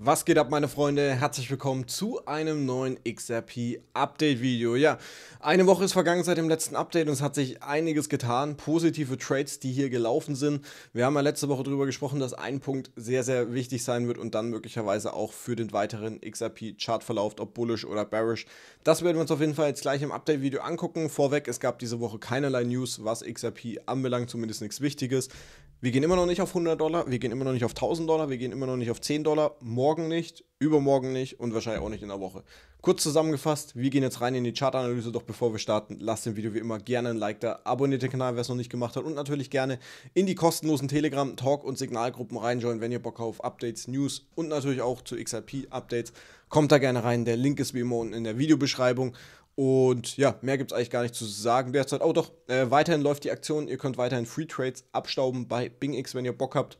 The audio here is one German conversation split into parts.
Was geht ab, meine Freunde? Herzlich willkommen zu einem neuen XRP Update Video. Ja, eine Woche ist vergangen seit dem letzten Update und es hat sich einiges getan. Positive Trades, die hier gelaufen sind. Wir haben ja letzte Woche darüber gesprochen, dass ein Punkt sehr, sehr wichtig sein wird und dann möglicherweise auch für den weiteren XRP chart verlauft, ob bullish oder bearish. Das werden wir uns auf jeden Fall jetzt gleich im Update Video angucken. Vorweg, es gab diese Woche keinerlei News, was XRP anbelangt, zumindest nichts Wichtiges. Wir gehen immer noch nicht auf 100 Dollar, wir gehen immer noch nicht auf 1000 Dollar, wir gehen immer noch nicht auf 10 Dollar. Morgen morgen nicht, übermorgen nicht und wahrscheinlich auch nicht in der Woche. Kurz zusammengefasst, wir gehen jetzt rein in die Chartanalyse, doch bevor wir starten, lasst dem Video wie immer gerne ein Like da, abonniert den Kanal, wer es noch nicht gemacht hat und natürlich gerne in die kostenlosen Telegram, Talk und Signalgruppen reinjoinen, wenn ihr Bock auf Updates, News und natürlich auch zu XRP-Updates. Kommt da gerne rein, der Link ist wie immer unten in der Videobeschreibung. Und ja, mehr gibt es eigentlich gar nicht zu sagen derzeit. Oh doch, äh, weiterhin läuft die Aktion. Ihr könnt weiterhin Free Trades abstauben bei BingX, wenn ihr Bock habt.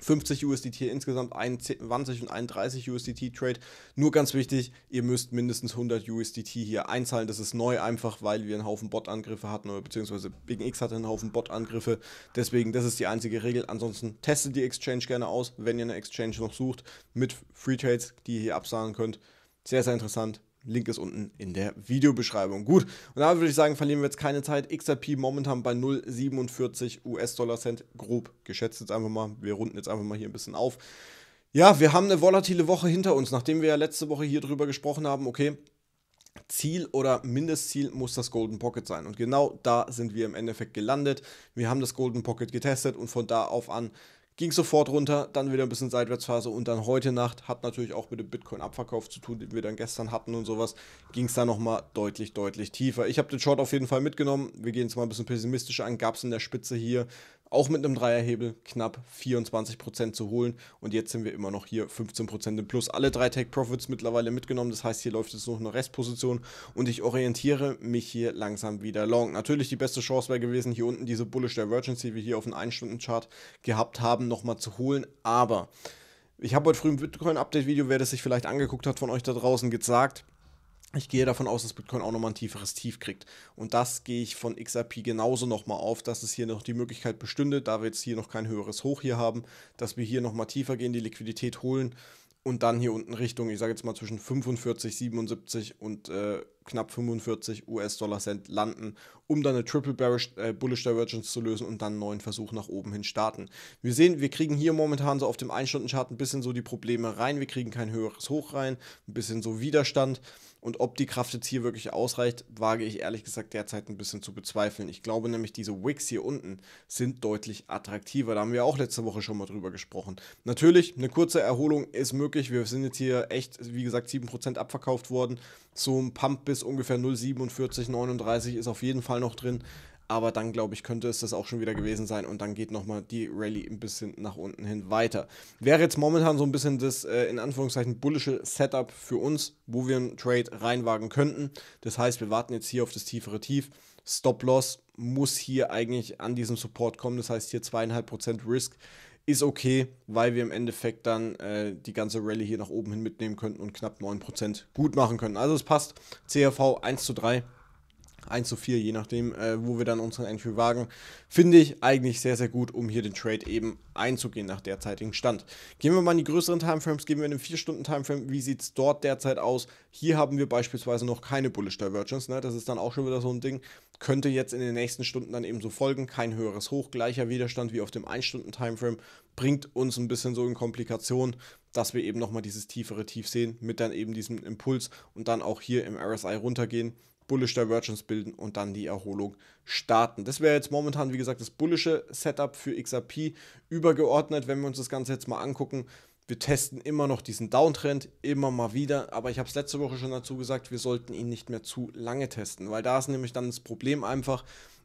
50 USDT insgesamt, 21 und 31 USDT Trade. Nur ganz wichtig, ihr müsst mindestens 100 USDT hier einzahlen. Das ist neu einfach, weil wir einen Haufen Bot-Angriffe hatten, oder beziehungsweise BigX hatte einen Haufen Bot-Angriffe. Deswegen, das ist die einzige Regel. Ansonsten testet die Exchange gerne aus, wenn ihr eine Exchange noch sucht, mit Free Trades, die ihr hier absahen könnt. Sehr, sehr interessant. Link ist unten in der Videobeschreibung. Gut, und damit würde ich sagen, verlieren wir jetzt keine Zeit. XRP momentan bei 0,47 US-Dollar Cent, grob geschätzt jetzt einfach mal. Wir runden jetzt einfach mal hier ein bisschen auf. Ja, wir haben eine volatile Woche hinter uns, nachdem wir ja letzte Woche hier drüber gesprochen haben, okay, Ziel oder Mindestziel muss das Golden Pocket sein. Und genau da sind wir im Endeffekt gelandet. Wir haben das Golden Pocket getestet und von da auf an ging sofort runter, dann wieder ein bisschen Seitwärtsphase und dann heute Nacht hat natürlich auch mit dem Bitcoin-Abverkauf zu tun, den wir dann gestern hatten und sowas, ging es dann nochmal deutlich, deutlich tiefer. Ich habe den Short auf jeden Fall mitgenommen. Wir gehen es mal ein bisschen pessimistisch an. Gab es in der Spitze hier auch mit einem Dreierhebel knapp 24% zu holen. Und jetzt sind wir immer noch hier 15% im Plus. Alle drei Take Profits mittlerweile mitgenommen. Das heißt, hier läuft jetzt noch eine Restposition und ich orientiere mich hier langsam wieder long. Natürlich die beste Chance wäre gewesen, hier unten diese Bullish Divergence, die wir hier auf dem 1-Stunden-Chart gehabt haben, nochmal zu holen. Aber ich habe heute früh im Bitcoin-Update-Video, wer das sich vielleicht angeguckt hat von euch da draußen, gesagt, ich gehe davon aus, dass Bitcoin auch nochmal ein tieferes Tief kriegt. Und das gehe ich von XRP genauso nochmal auf, dass es hier noch die Möglichkeit bestünde, da wir jetzt hier noch kein höheres Hoch hier haben, dass wir hier nochmal tiefer gehen, die Liquidität holen und dann hier unten Richtung, ich sage jetzt mal zwischen 45, 77 und äh, knapp 45 US-Dollar Cent landen, um dann eine Triple Bearish, äh, Bullish Divergence zu lösen und dann einen neuen Versuch nach oben hin starten. Wir sehen, wir kriegen hier momentan so auf dem 1-Stunden-Chart ein bisschen so die Probleme rein, wir kriegen kein höheres Hoch rein, ein bisschen so Widerstand und ob die Kraft jetzt hier wirklich ausreicht, wage ich ehrlich gesagt derzeit ein bisschen zu bezweifeln. Ich glaube nämlich, diese Wicks hier unten sind deutlich attraktiver, da haben wir auch letzte Woche schon mal drüber gesprochen. Natürlich, eine kurze Erholung ist möglich, wir sind jetzt hier echt, wie gesagt, 7% abverkauft worden, zum Pump bis ungefähr 0,47, 39 ist auf jeden Fall noch drin. Aber dann, glaube ich, könnte es das auch schon wieder gewesen sein. Und dann geht nochmal die Rallye ein bisschen nach unten hin weiter. Wäre jetzt momentan so ein bisschen das, äh, in Anführungszeichen, bullische Setup für uns, wo wir einen Trade reinwagen könnten. Das heißt, wir warten jetzt hier auf das tiefere Tief. Stop-Loss muss hier eigentlich an diesem Support kommen. Das heißt, hier 2,5% Risk ist okay, weil wir im Endeffekt dann äh, die ganze Rallye hier nach oben hin mitnehmen könnten und knapp 9% gut machen können. Also es passt. CRV 1 zu 3. 1 zu 4, je nachdem, äh, wo wir dann unseren Entry wagen, finde ich eigentlich sehr, sehr gut, um hier den Trade eben einzugehen nach derzeitigem Stand. Gehen wir mal in die größeren Timeframes, gehen wir in den 4-Stunden-Timeframe, wie sieht es dort derzeit aus? Hier haben wir beispielsweise noch keine Bullish Divergence, ne? das ist dann auch schon wieder so ein Ding, könnte jetzt in den nächsten Stunden dann eben so folgen. Kein höheres Hoch, gleicher Widerstand wie auf dem 1-Stunden-Timeframe. Bringt uns ein bisschen so in Komplikation, dass wir eben nochmal dieses tiefere Tief sehen mit dann eben diesem Impuls und dann auch hier im RSI runtergehen. Bullish Divergence bilden und dann die Erholung starten. Das wäre jetzt momentan, wie gesagt, das bullische Setup für XRP übergeordnet. Wenn wir uns das Ganze jetzt mal angucken, wir testen immer noch diesen Downtrend, immer mal wieder. Aber ich habe es letzte Woche schon dazu gesagt, wir sollten ihn nicht mehr zu lange testen, weil da ist nämlich dann das Problem einfach,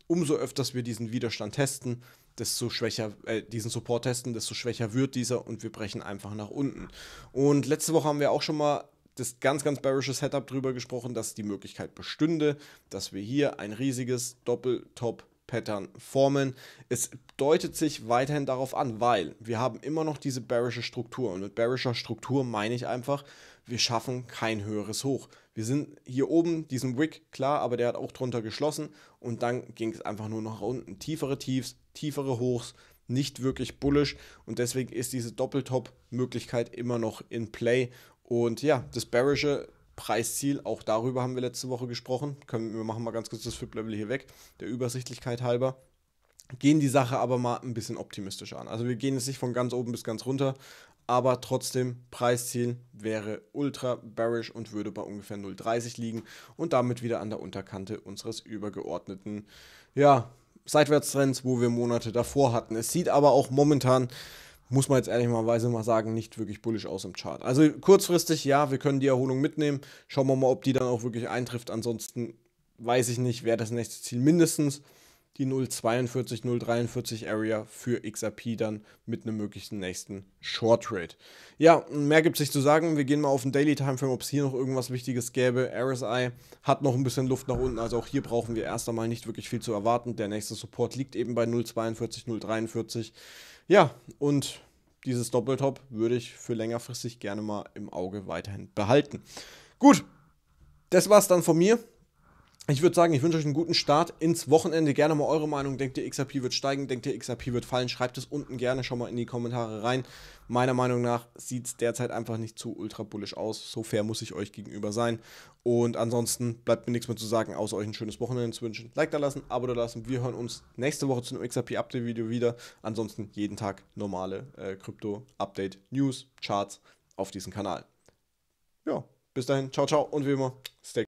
umso öfters wir diesen Widerstand testen, desto schwächer, äh, diesen Support testen, desto schwächer wird dieser und wir brechen einfach nach unten. Und letzte Woche haben wir auch schon mal das ganz, ganz bearische Setup drüber gesprochen, dass die Möglichkeit bestünde, dass wir hier ein riesiges Doppeltop Pattern formen. Es deutet sich weiterhin darauf an, weil wir haben immer noch diese bearische Struktur. Und mit bearischer Struktur meine ich einfach, wir schaffen kein höheres Hoch. Wir sind hier oben, diesen Wick, klar, aber der hat auch drunter geschlossen. Und dann ging es einfach nur nach unten. Tiefere Tiefs, tiefere Hochs, nicht wirklich bullisch. Und deswegen ist diese Doppeltop-Möglichkeit immer noch in Play. Und ja, das Bearische Preisziel, auch darüber haben wir letzte Woche gesprochen. Können, wir machen mal ganz kurz das Flip-Level hier weg, der Übersichtlichkeit halber. Gehen die Sache aber mal ein bisschen optimistischer an. Also wir gehen es nicht von ganz oben bis ganz runter, aber trotzdem, Preisziel wäre ultra bearish und würde bei ungefähr 0,30 liegen und damit wieder an der Unterkante unseres übergeordneten, ja, Seitwärtstrends, wo wir Monate davor hatten. Es sieht aber auch momentan muss man jetzt ehrlicherweise mal sagen, nicht wirklich bullisch aus dem Chart. Also kurzfristig, ja, wir können die Erholung mitnehmen. Schauen wir mal, ob die dann auch wirklich eintrifft. Ansonsten weiß ich nicht, wäre das nächste Ziel mindestens die 042, 043 Area für XRP dann mit einem möglichen nächsten Short Trade. Ja, mehr gibt es nicht zu sagen. Wir gehen mal auf den Daily Timeframe, ob es hier noch irgendwas Wichtiges gäbe. RSI hat noch ein bisschen Luft nach unten, also auch hier brauchen wir erst einmal nicht wirklich viel zu erwarten. Der nächste Support liegt eben bei 042, 043. Ja, und dieses Doppeltop würde ich für längerfristig gerne mal im Auge weiterhin behalten. Gut, das war's dann von mir ich würde sagen, ich wünsche euch einen guten Start ins Wochenende. Gerne mal eure Meinung. Denkt ihr, XRP wird steigen? Denkt ihr, XRP wird fallen? Schreibt es unten gerne schon mal in die Kommentare rein. Meiner Meinung nach sieht es derzeit einfach nicht zu ultra bullisch aus. So fair muss ich euch gegenüber sein. Und ansonsten bleibt mir nichts mehr zu sagen, außer euch ein schönes Wochenende zu wünschen. Like da lassen, Abo da lassen. Wir hören uns nächste Woche zu einem XRP-Update-Video wieder. Ansonsten jeden Tag normale äh, Krypto-Update-News, Charts auf diesem Kanal. Ja, bis dahin. Ciao, ciao und wie immer, stay